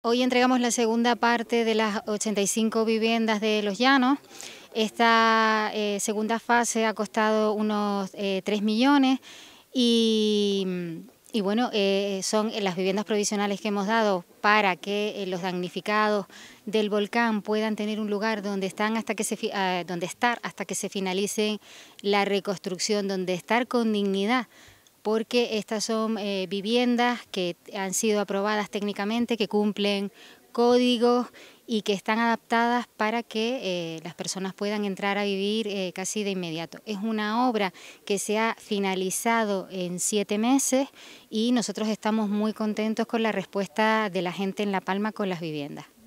Hoy entregamos la segunda parte de las 85 viviendas de Los Llanos. Esta eh, segunda fase ha costado unos 3 eh, millones y, bueno, eh, son las viviendas provisionales que hemos dado para que los damnificados del volcán puedan tener un lugar donde, están hasta que se, ah, donde estar hasta que se finalice la reconstrucción, donde estar con dignidad porque estas son eh, viviendas que han sido aprobadas técnicamente, que cumplen códigos y que están adaptadas para que eh, las personas puedan entrar a vivir eh, casi de inmediato. Es una obra que se ha finalizado en siete meses y nosotros estamos muy contentos con la respuesta de la gente en La Palma con las viviendas.